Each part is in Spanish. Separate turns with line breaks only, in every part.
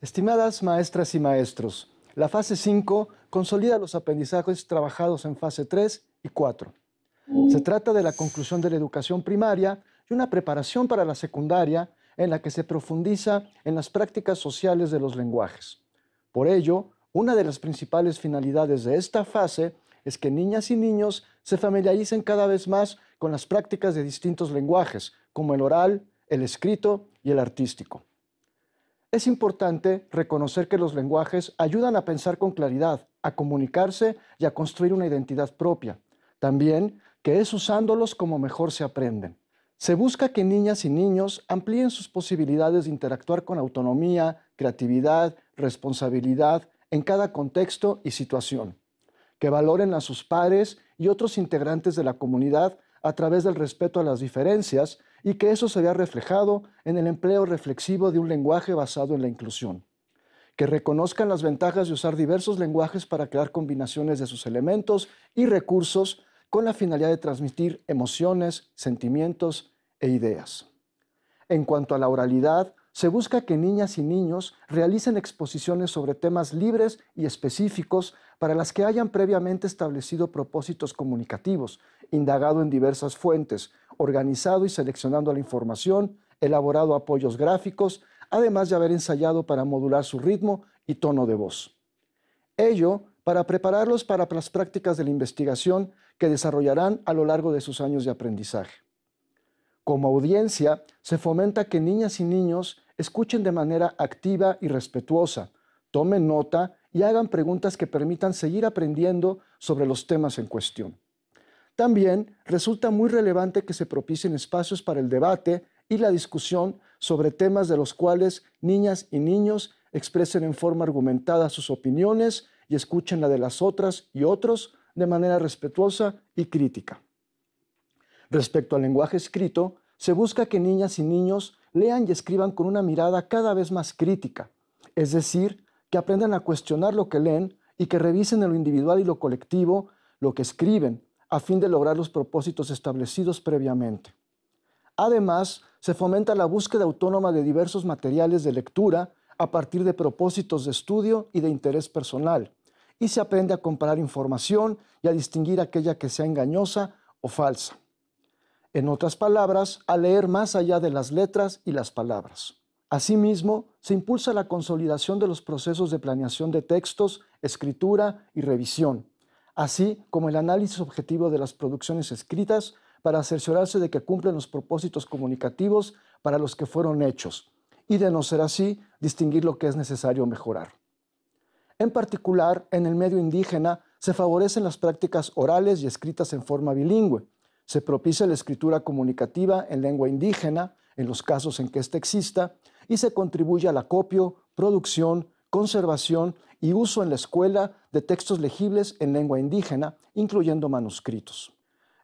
Estimadas maestras y maestros, la fase 5 consolida los aprendizajes trabajados en fase 3 y 4. Se trata de la conclusión de la educación primaria y una preparación para la secundaria en la que se profundiza en las prácticas sociales de los lenguajes. Por ello, una de las principales finalidades de esta fase es que niñas y niños se familiaricen cada vez más con las prácticas de distintos lenguajes, como el oral, el escrito y el artístico. Es importante reconocer que los lenguajes ayudan a pensar con claridad, a comunicarse y a construir una identidad propia. También que es usándolos como mejor se aprenden. Se busca que niñas y niños amplíen sus posibilidades de interactuar con autonomía, creatividad, responsabilidad en cada contexto y situación, que valoren a sus pares y otros integrantes de la comunidad a través del respeto a las diferencias y que eso se vea reflejado en el empleo reflexivo de un lenguaje basado en la inclusión. Que reconozcan las ventajas de usar diversos lenguajes para crear combinaciones de sus elementos y recursos con la finalidad de transmitir emociones, sentimientos e ideas. En cuanto a la oralidad, se busca que niñas y niños realicen exposiciones sobre temas libres y específicos para las que hayan previamente establecido propósitos comunicativos, indagado en diversas fuentes, organizado y seleccionando la información, elaborado apoyos gráficos, además de haber ensayado para modular su ritmo y tono de voz. Ello para prepararlos para las prácticas de la investigación que desarrollarán a lo largo de sus años de aprendizaje. Como audiencia, se fomenta que niñas y niños escuchen de manera activa y respetuosa, tomen nota y hagan preguntas que permitan seguir aprendiendo sobre los temas en cuestión. También resulta muy relevante que se propicien espacios para el debate y la discusión sobre temas de los cuales niñas y niños expresen en forma argumentada sus opiniones y escuchen la de las otras y otros de manera respetuosa y crítica. Respecto al lenguaje escrito, se busca que niñas y niños lean y escriban con una mirada cada vez más crítica, es decir, que aprendan a cuestionar lo que leen y que revisen en lo individual y lo colectivo lo que escriben, a fin de lograr los propósitos establecidos previamente. Además, se fomenta la búsqueda autónoma de diversos materiales de lectura a partir de propósitos de estudio y de interés personal, y se aprende a comparar información y a distinguir aquella que sea engañosa o falsa. En otras palabras, a leer más allá de las letras y las palabras. Asimismo, se impulsa la consolidación de los procesos de planeación de textos, escritura y revisión, así como el análisis objetivo de las producciones escritas para asegurarse de que cumplen los propósitos comunicativos para los que fueron hechos, y de no ser así, distinguir lo que es necesario mejorar. En particular, en el medio indígena se favorecen las prácticas orales y escritas en forma bilingüe, se propicia la escritura comunicativa en lengua indígena, en los casos en que ésta exista, y se contribuye al acopio, producción, conservación y uso en la escuela de textos legibles en lengua indígena, incluyendo manuscritos.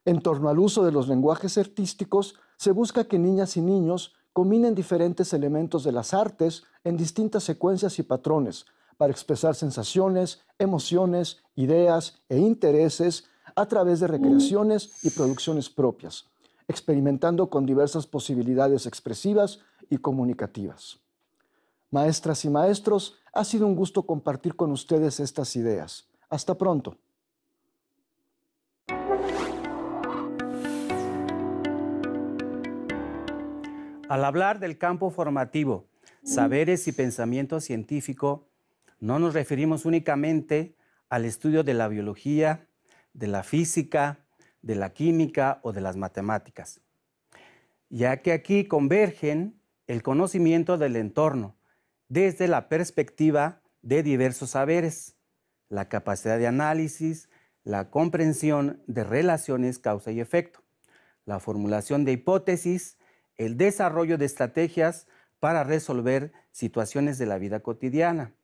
En torno al uso de los lenguajes artísticos, se busca que niñas y niños combinen diferentes elementos de las artes en distintas secuencias y patrones para expresar sensaciones, emociones, ideas e intereses a través de recreaciones y producciones propias, experimentando con diversas posibilidades expresivas y comunicativas. Maestras y maestros, ha sido un gusto compartir con ustedes estas ideas. Hasta pronto.
Al hablar del campo formativo, saberes y pensamiento científico, no nos referimos únicamente al estudio de la biología, de la física, de la química o de las matemáticas, ya que aquí convergen el conocimiento del entorno desde la perspectiva de diversos saberes, la capacidad de análisis, la comprensión de relaciones causa y efecto, la formulación de hipótesis, el desarrollo de estrategias para resolver situaciones de la vida cotidiana.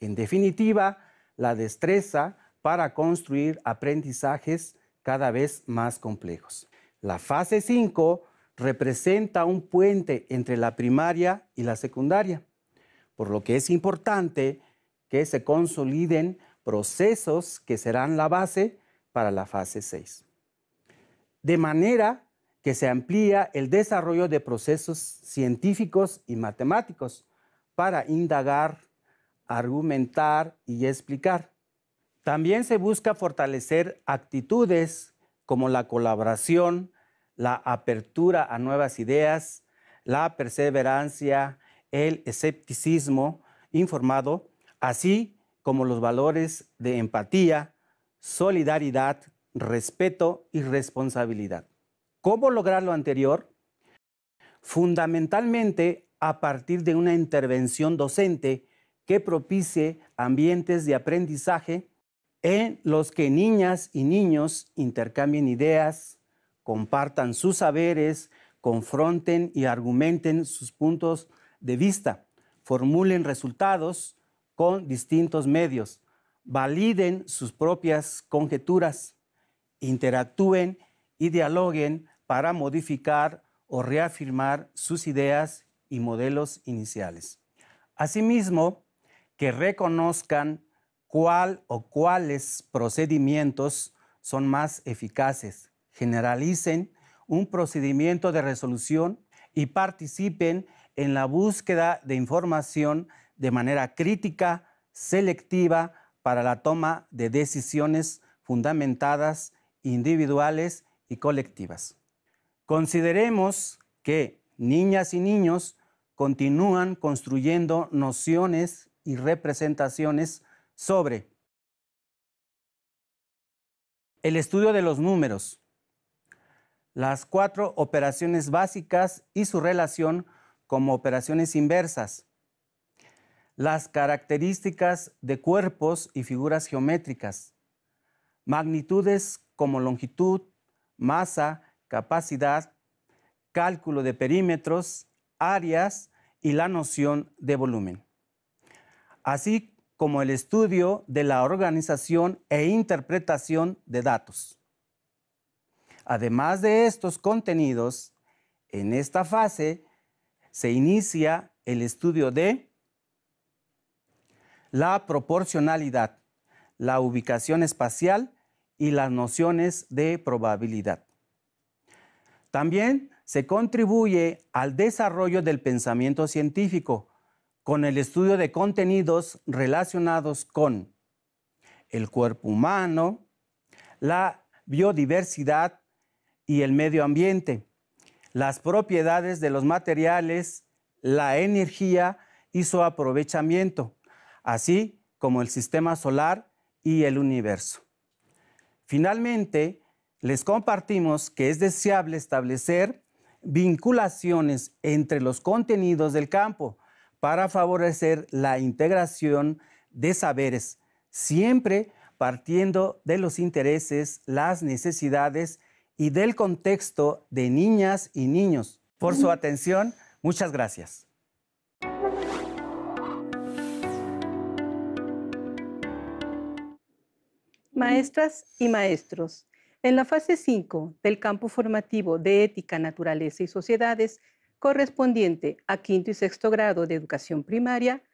En definitiva, la destreza para construir aprendizajes cada vez más complejos. La fase 5 representa un puente entre la primaria y la secundaria, por lo que es importante que se consoliden procesos que serán la base para la fase 6. De manera que se amplía el desarrollo de procesos científicos y matemáticos para indagar, argumentar y explicar, también se busca fortalecer actitudes como la colaboración, la apertura a nuevas ideas, la perseverancia, el escepticismo informado, así como los valores de empatía, solidaridad, respeto y responsabilidad. ¿Cómo lograr lo anterior? Fundamentalmente a partir de una intervención docente que propicie ambientes de aprendizaje en los que niñas y niños intercambien ideas, compartan sus saberes, confronten y argumenten sus puntos de vista, formulen resultados con distintos medios, validen sus propias conjeturas, interactúen y dialoguen para modificar o reafirmar sus ideas y modelos iniciales. Asimismo, que reconozcan cuál o cuáles procedimientos son más eficaces. Generalicen un procedimiento de resolución y participen en la búsqueda de información de manera crítica, selectiva, para la toma de decisiones fundamentadas, individuales y colectivas. Consideremos que niñas y niños continúan construyendo nociones y representaciones sobre el estudio de los números, las cuatro operaciones básicas y su relación como operaciones inversas, las características de cuerpos y figuras geométricas, magnitudes como longitud, masa, capacidad, cálculo de perímetros, áreas y la noción de volumen, así como el estudio de la organización e interpretación de datos. Además de estos contenidos, en esta fase se inicia el estudio de la proporcionalidad, la ubicación espacial y las nociones de probabilidad. También se contribuye al desarrollo del pensamiento científico, con el estudio de contenidos relacionados con el cuerpo humano, la biodiversidad y el medio ambiente, las propiedades de los materiales, la energía y su aprovechamiento, así como el sistema solar y el universo. Finalmente, les compartimos que es deseable establecer vinculaciones entre los contenidos del campo para favorecer la integración de saberes, siempre partiendo de los intereses, las necesidades y del contexto de niñas y niños. Por su atención, muchas gracias.
Maestras y maestros, en la fase 5 del campo formativo de Ética, Naturaleza y Sociedades, correspondiente a quinto y sexto grado de educación primaria,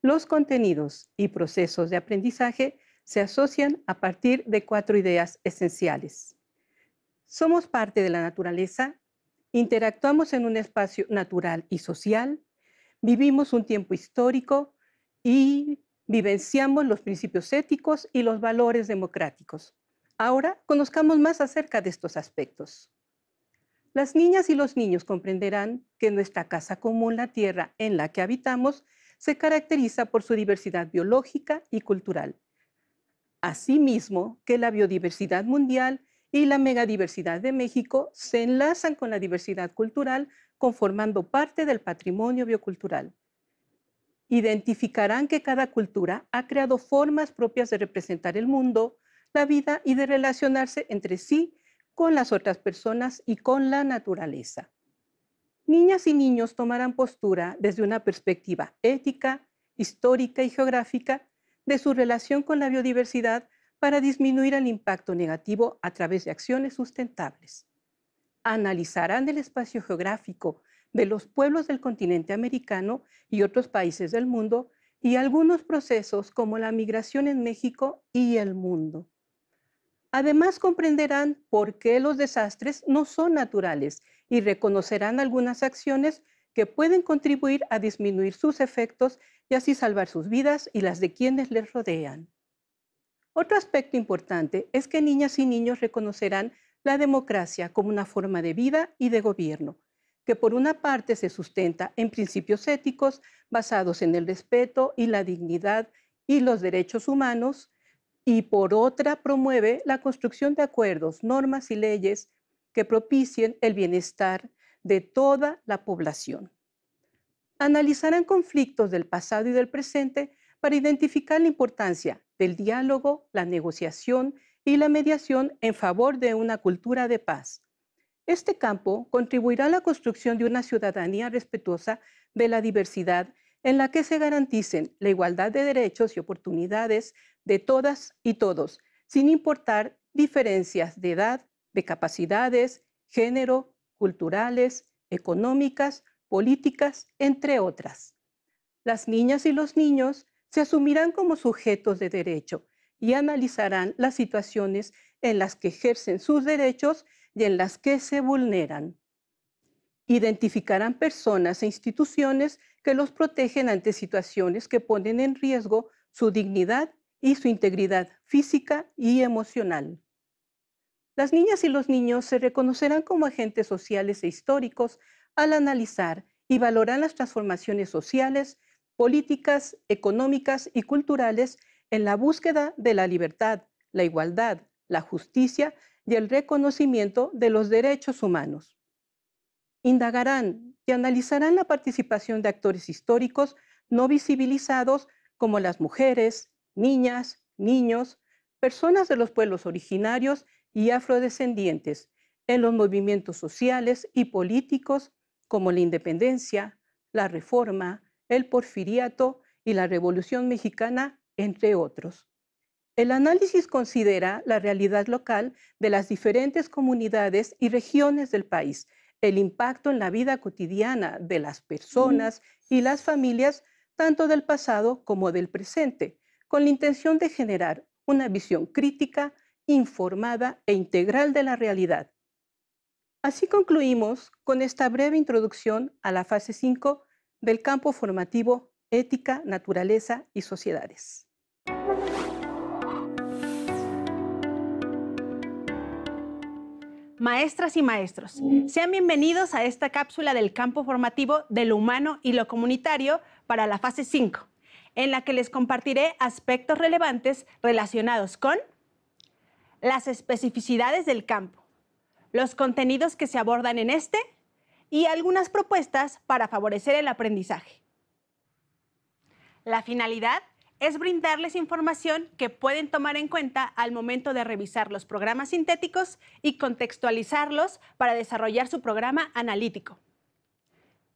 los contenidos y procesos de aprendizaje se asocian a partir de cuatro ideas esenciales. Somos parte de la naturaleza, interactuamos en un espacio natural y social, vivimos un tiempo histórico y vivenciamos los principios éticos y los valores democráticos. Ahora conozcamos más acerca de estos aspectos. Las niñas y los niños comprenderán que nuestra casa común, la tierra en la que habitamos, se caracteriza por su diversidad biológica y cultural. Asimismo, que la biodiversidad mundial y la megadiversidad de México se enlazan con la diversidad cultural, conformando parte del patrimonio biocultural. Identificarán que cada cultura ha creado formas propias de representar el mundo, la vida y de relacionarse entre sí con las otras personas y con la naturaleza. Niñas y niños tomarán postura desde una perspectiva ética, histórica y geográfica de su relación con la biodiversidad para disminuir el impacto negativo a través de acciones sustentables. Analizarán el espacio geográfico de los pueblos del continente americano y otros países del mundo y algunos procesos como la migración en México y el mundo. Además comprenderán por qué los desastres no son naturales y reconocerán algunas acciones que pueden contribuir a disminuir sus efectos y así salvar sus vidas y las de quienes les rodean. Otro aspecto importante es que niñas y niños reconocerán la democracia como una forma de vida y de gobierno, que por una parte se sustenta en principios éticos basados en el respeto y la dignidad y los derechos humanos, y por otra promueve la construcción de acuerdos, normas y leyes que propicien el bienestar de toda la población. Analizarán conflictos del pasado y del presente para identificar la importancia del diálogo, la negociación y la mediación en favor de una cultura de paz. Este campo contribuirá a la construcción de una ciudadanía respetuosa de la diversidad en la que se garanticen la igualdad de derechos y oportunidades de todas y todos, sin importar diferencias de edad, de capacidades, género, culturales, económicas, políticas, entre otras. Las niñas y los niños se asumirán como sujetos de derecho y analizarán las situaciones en las que ejercen sus derechos y en las que se vulneran identificarán personas e instituciones que los protegen ante situaciones que ponen en riesgo su dignidad y su integridad física y emocional. Las niñas y los niños se reconocerán como agentes sociales e históricos al analizar y valorar las transformaciones sociales, políticas, económicas y culturales en la búsqueda de la libertad, la igualdad, la justicia y el reconocimiento de los derechos humanos indagarán y analizarán la participación de actores históricos no visibilizados como las mujeres, niñas, niños, personas de los pueblos originarios y afrodescendientes en los movimientos sociales y políticos como la independencia, la reforma, el porfiriato y la revolución mexicana, entre otros. El análisis considera la realidad local de las diferentes comunidades y regiones del país, el impacto en la vida cotidiana de las mm. personas y las familias, tanto del pasado como del presente, con la intención de generar una visión crítica, informada e integral de la realidad. Así concluimos con esta breve introducción a la fase 5 del campo formativo Ética, Naturaleza y Sociedades.
maestras y maestros. Sean bienvenidos a esta cápsula del campo formativo de lo humano y lo comunitario para la fase 5, en la que les compartiré aspectos relevantes relacionados con las especificidades del campo, los contenidos que se abordan en este y algunas propuestas para favorecer el aprendizaje. La finalidad es brindarles información que pueden tomar en cuenta al momento de revisar los programas sintéticos y contextualizarlos para desarrollar su programa analítico.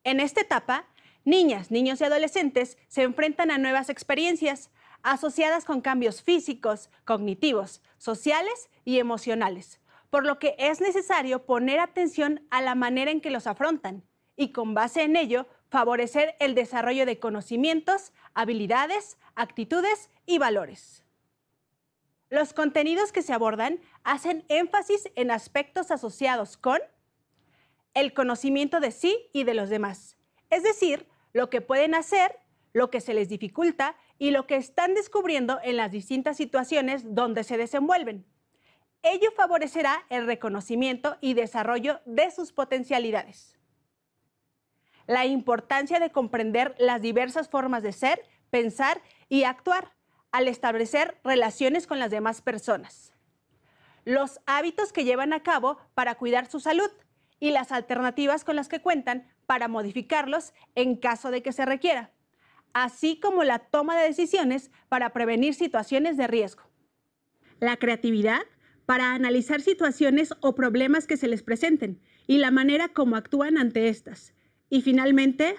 En esta etapa, niñas, niños y adolescentes se enfrentan a nuevas experiencias asociadas con cambios físicos, cognitivos, sociales y emocionales, por lo que es necesario poner atención a la manera en que los afrontan y con base en ello favorecer el desarrollo de conocimientos, habilidades, actitudes y valores. Los contenidos que se abordan hacen énfasis en aspectos asociados con el conocimiento de sí y de los demás, es decir, lo que pueden hacer, lo que se les dificulta y lo que están descubriendo en las distintas situaciones donde se desenvuelven. Ello favorecerá el reconocimiento y desarrollo de sus potencialidades la importancia de comprender las diversas formas de ser, pensar y actuar al establecer relaciones con las demás personas, los hábitos que llevan a cabo para cuidar su salud y las alternativas con las que cuentan para modificarlos en caso de que se requiera, así como la toma de decisiones para prevenir situaciones de riesgo. La creatividad para analizar situaciones o problemas que se les presenten y la manera como actúan ante estas, y finalmente,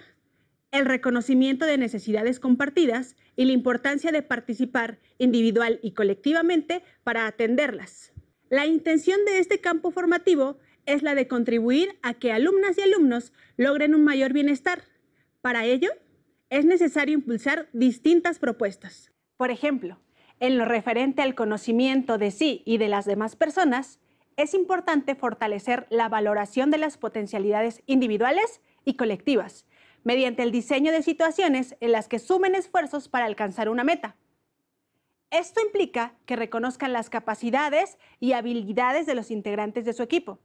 el reconocimiento de necesidades compartidas y la importancia de participar individual y colectivamente para atenderlas. La intención de este campo formativo es la de contribuir a que alumnas y alumnos logren un mayor bienestar. Para ello, es necesario impulsar distintas propuestas. Por ejemplo, en lo referente al conocimiento de sí y de las demás personas, es importante fortalecer la valoración de las potencialidades individuales y colectivas, mediante el diseño de situaciones en las que sumen esfuerzos para alcanzar una meta. Esto implica que reconozcan las capacidades y habilidades de los integrantes de su equipo,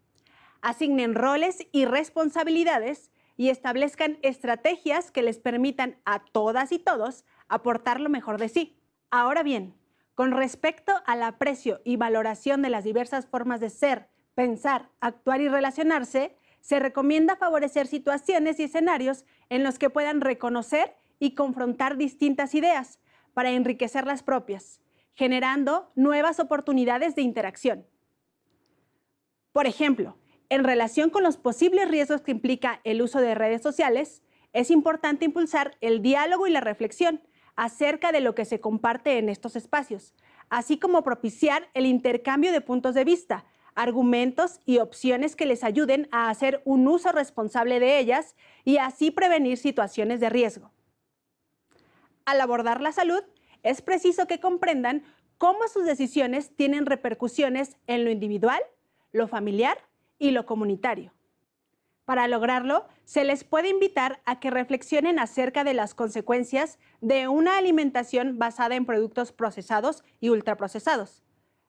asignen roles y responsabilidades y establezcan estrategias que les permitan a todas y todos aportar lo mejor de sí. Ahora bien, con respecto al aprecio y valoración de las diversas formas de ser, pensar, actuar y relacionarse, se recomienda favorecer situaciones y escenarios en los que puedan reconocer y confrontar distintas ideas para enriquecer las propias, generando nuevas oportunidades de interacción. Por ejemplo, en relación con los posibles riesgos que implica el uso de redes sociales, es importante impulsar el diálogo y la reflexión acerca de lo que se comparte en estos espacios, así como propiciar el intercambio de puntos de vista argumentos y opciones que les ayuden a hacer un uso responsable de ellas y así prevenir situaciones de riesgo. Al abordar la salud, es preciso que comprendan cómo sus decisiones tienen repercusiones en lo individual, lo familiar y lo comunitario. Para lograrlo, se les puede invitar a que reflexionen acerca de las consecuencias de una alimentación basada en productos procesados y ultraprocesados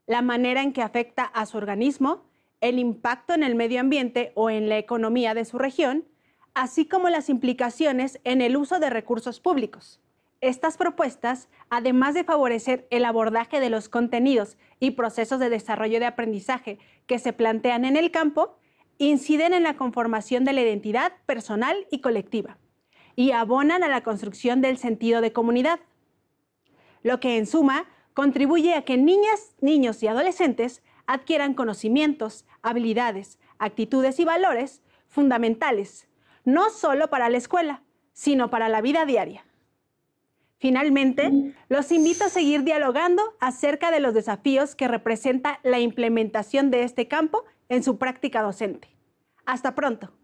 la manera en que afecta a su organismo, el impacto en el medio ambiente o en la economía de su región, así como las implicaciones en el uso de recursos públicos. Estas propuestas, además de favorecer el abordaje de los contenidos y procesos de desarrollo de aprendizaje que se plantean en el campo, inciden en la conformación de la identidad personal y colectiva y abonan a la construcción del sentido de comunidad, lo que en suma contribuye a que niñas, niños y adolescentes adquieran conocimientos, habilidades, actitudes y valores fundamentales, no solo para la escuela, sino para la vida diaria. Finalmente, mm. los invito a seguir dialogando acerca de los desafíos que representa la implementación de este campo en su práctica docente. Hasta pronto.